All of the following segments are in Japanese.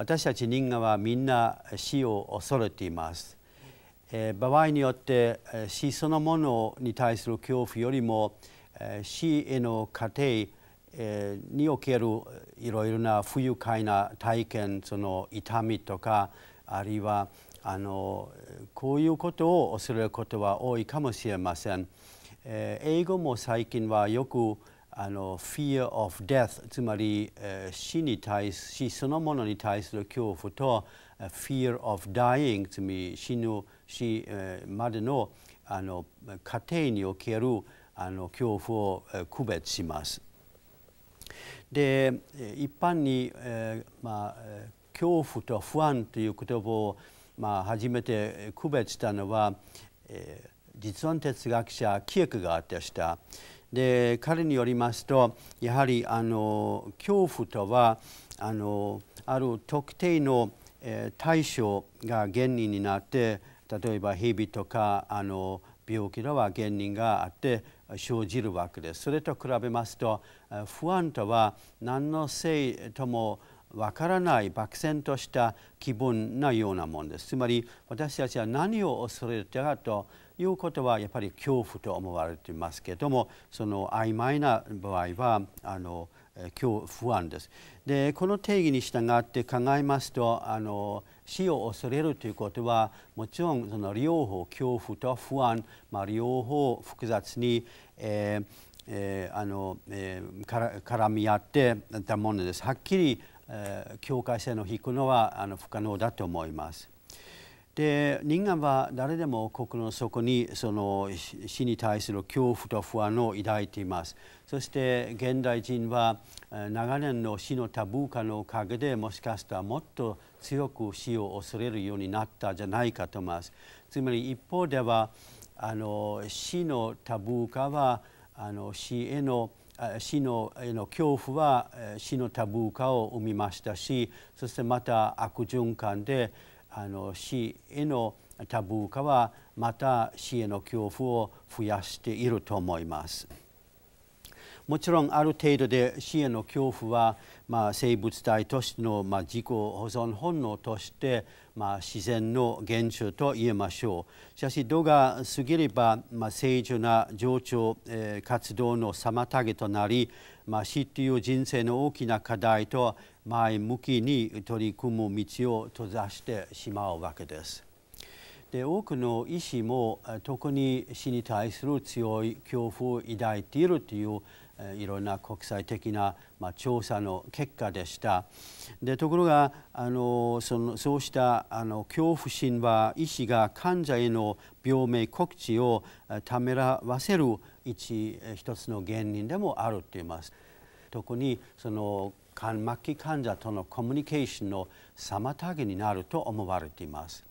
私たち人間はみんな死を恐れています。えー、場合によって死そのものに対する恐怖よりも死への過程におけるいろいろな不愉快な体験その痛みとかあるいはあのこういうことを恐れることは多いかもしれません。えー、英語も最近はよくあの fear of death つまり、えー、死に対す死そのものに対する恐怖と fear of dying つまり死ぬ死、えー、までのあの過程におけるあの恐怖を、えー、区別します。で一般に、えーまあ、恐怖と不安という言葉を、まあ、初めて区別したのは、えー実音哲学者キエクガーでしたで彼によりますとやはりあの恐怖とはあのある特定の、えー、対象が原因になって例えば蛇とかあの病気では原因があって生じるわけです。それと比べますと不安とは何のせいともわからない漠然とした気分なようなものです。つまり私たちは何を恐れてかということはやっぱり恐怖と思われていますけれどもその曖昧な場合はあの今不安です。でこの定義に従って考えますとあの死を恐れるということはもちろんその両方恐怖と不安、まあ、両方複雑に、えーえー、あのえー、から絡み合ってたものです。はっきり、えー、境界線を引くのはあの不可能だと思います。で人間は誰でも心の底にその死に対する恐怖と不安を抱いていますそして現代人は長年の死のタブー化のおかげでもしかしたらもっと強く死を恐れるようになったんじゃないかと思いますつまり一方ではあの死のタブー化はあの死への死のの恐怖は死のタブー化を生みましたしそしてまた悪循環であの死へのタブー化はまた死への恐怖を増やしていると思います。もちろんある程度で死への恐怖は、まあ、生物体としての、まあ、自己保存本能として、まあ、自然の現象と言えましょう。しかし度が過ぎれば、まあ、正常な情緒、えー、活動の妨げとなり、まあ、死という人生の大きな課題と前向きに取り組む道を閉ざしてしまうわけです。で多くの医師も特に死に対する強い恐怖を抱いているといういろんな国際的な、ま調査の結果でした。でところがあのそのそうしたあの恐怖心は医師が患者への病名告知をためらわせる一一つの原因でもあると言います。特にその末期患者とのコミュニケーションの妨げになると思われています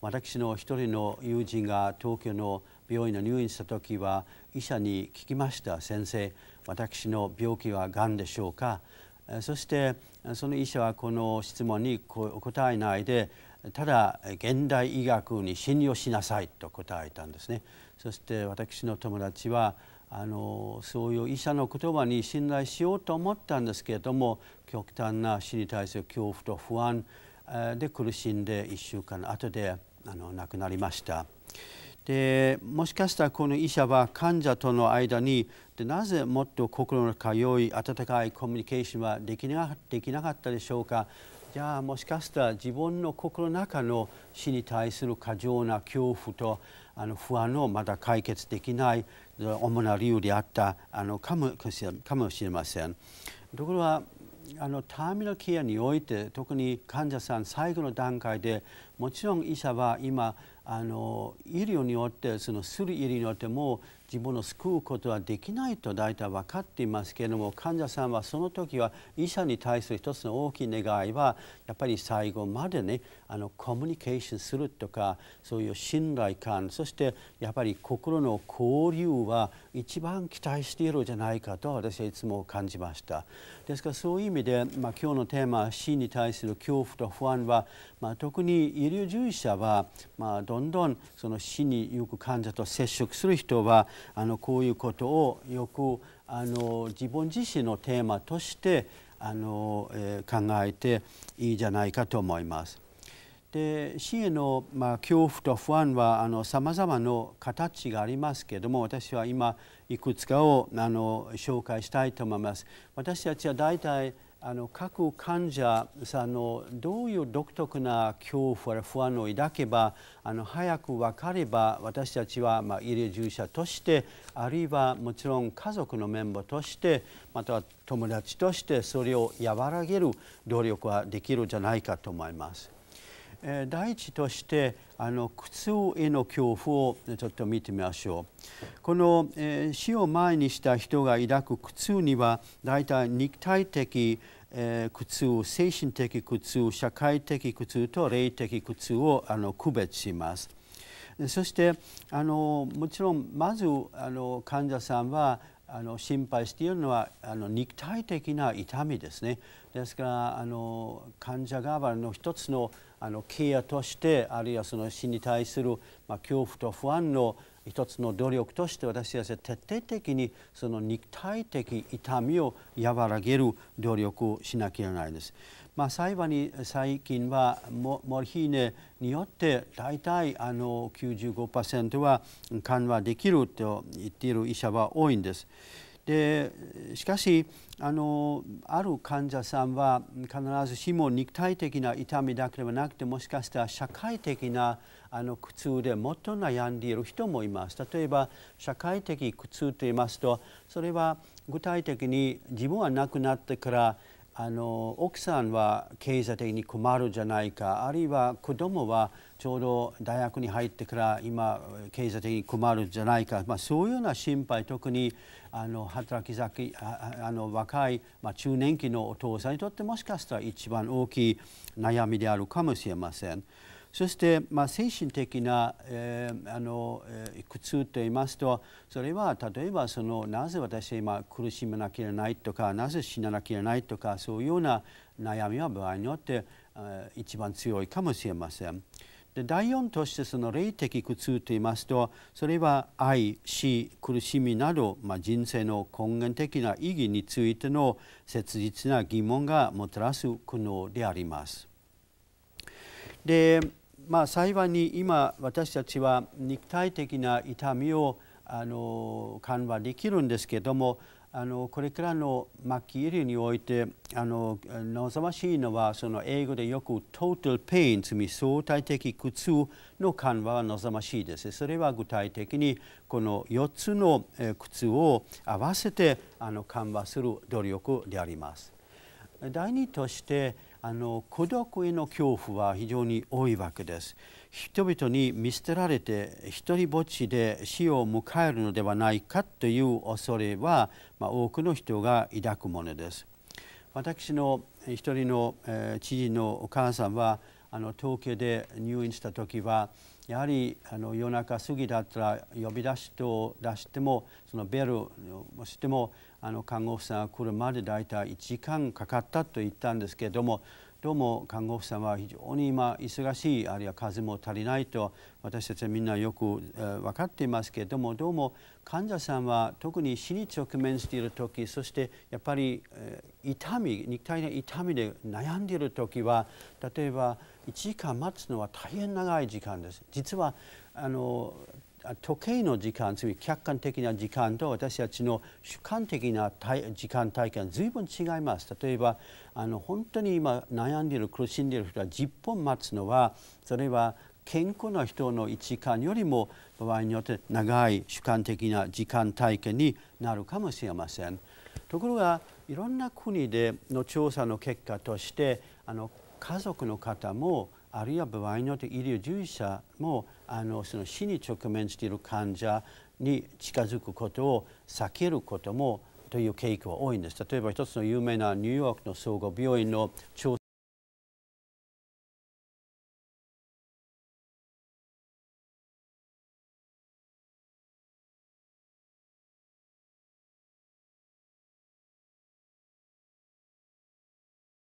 私の一人の友人が東京の病院の入院した時は医者に聞きました先生私の病気はがんでしょうかそしてその医者はこの質問に答えないでただ現代医学に信用しなさいと答えたんですねそして私の友達はあのそういう医者の言葉に信頼しようと思ったんですけれども極端な死に対する恐怖と不安で苦しんで1週間後であの亡くなりました。でもしかしたらこの医者は患者との間にでなぜもっと心の通い温かいコミュニケーションはできなできなかったでしょうかじゃあもしかしたら自分の心の中の死に対する過剰な恐怖とあの不安をまだ解決できない主な理由であったあのかもかもしれません。ところがあのターミナルケアにおいて特に患者さん最後の段階でもちろん医者は今あの医療によってそのする医療によっても自分を救うことはできないと大体分かっていますけれども患者さんはその時は医者に対する一つの大きい願いはやっぱり最後までねあのコミュニケーションするとかそういう信頼感そしてやっぱり心の交流は一番期待しているんじゃないかと私はいつも感じましたですからそういう意味で、まあ、今日のテーマ死に対する恐怖と不安は、まあ、特に医療従事者は、まあ、どんどんその死にゆく患者と接触する人はあのこういうことをよくあの自分自身のテーマとしてあの、えー、考えていいじゃないかと思います。で死への、まあ、恐怖と不安はさまざまな形がありますけれども私は今いくつかをあの紹介したいと思います。私たちは大体あの各患者さんのどういう独特な恐怖や不安を抱けばあの早く分かれば私たちは、まあ、医療従事者としてあるいはもちろん家族のメンバーとしてまたは友達としてそれを和らげる努力はできるんじゃないかと思います。え第一としてあの苦痛への恐怖をちょっと見てみましょうこの、えー、死を前にした人が抱く苦痛には大体肉体的、えー、苦痛精神的苦痛社会的苦痛と霊的苦痛をあの区別しますそしてあのもちろんまずあの患者さんはあの心配しているのはあの肉体的な痛みですね。ですからあの患者側の一つのあのケアとしてあるいはその死に対する、まあ、恐怖と不安の一つの努力として私は徹底的にその肉体的痛みを和らげる努力をしなきゃいけないです。まあ、最に最近はモルヒーネによって大体あの95%は緩和できると言っている医者は多いんです。でしかしあのある患者さんは必ずしも肉体的な痛みだけではなくてもしかしたら社会的なあの苦痛でもっと悩んでいる人もいます。例えば社会的苦痛と言いますとそれは具体的に自分は亡くなってからあの奥さんは経済的に困るじゃないかあるいは子供はちょうど大学に入ってから今経済的に困るじゃないか、まあ、そういうような心配特にあの働き先あの若い、まあ、中年期のお父さんにとってもしかしたら一番大きい悩みであるかもしれません。そして、まあ、精神的な、えー、あの、えー、苦痛と言いますとそれは例えばそのなぜ私は今苦しまなきゃいけないとかなぜ死ななきゃいけないとかそういうような悩みは場合によって、えー、一番強いかもしれません。で第4としてその霊的苦痛と言いますとそれは愛死苦しみなど、まあ、人生の根源的な意義についての切実な疑問がもたらす苦悩であります。で、まあ、幸いに今私たちは肉体的な痛みをあの緩和できるんですけどもあのこれからの末期医療においてあの望ましいのはその英語でよく「total pain」つまり相対的苦痛の緩和は望ましいです。それは具体的にこの4つの苦痛を合わせてあの緩和する努力であります。第2としてあの孤独への恐怖は非常に多いわけです。人々に見捨てられて一人ぼっちで死を迎えるのではないかという恐れは、まあ、多くの人が抱くものです。私の一人の、えー、知人のお母さんはあの東京で入院した時はやはりあの夜中過ぎだったら呼び出しと出してもそのベルをしてもあの看護婦さんが来るまで大体1時間かかったと言ったんですけれどもどうも看護婦さんは非常に今忙しいあるいは風も足りないと私たちはみんなよく、えー、分かっていますけれどもどうも患者さんは特に死に直面している時そしてやっぱり、えー、痛み肉体の痛みで悩んでいる時は例えば1時間待つのは大変長い時間です実はあの時計の時間つまり客観的な時間と私たちの主観的な時間体験は随分違います例えばあの本当に今悩んでいる苦しんでいる人は10本待つのはそれは健康な人の1時間よりも場合によって長い主観的な時間体験になるかもしれません。ところがいろんな国での調査の結果としてあの家族の方もあるいは場合によって医療従事者もあのその死に直面している患者に近づくことを避けることもという傾向は多いんです。例えば一つの有名なニューヨークの総合病院の調査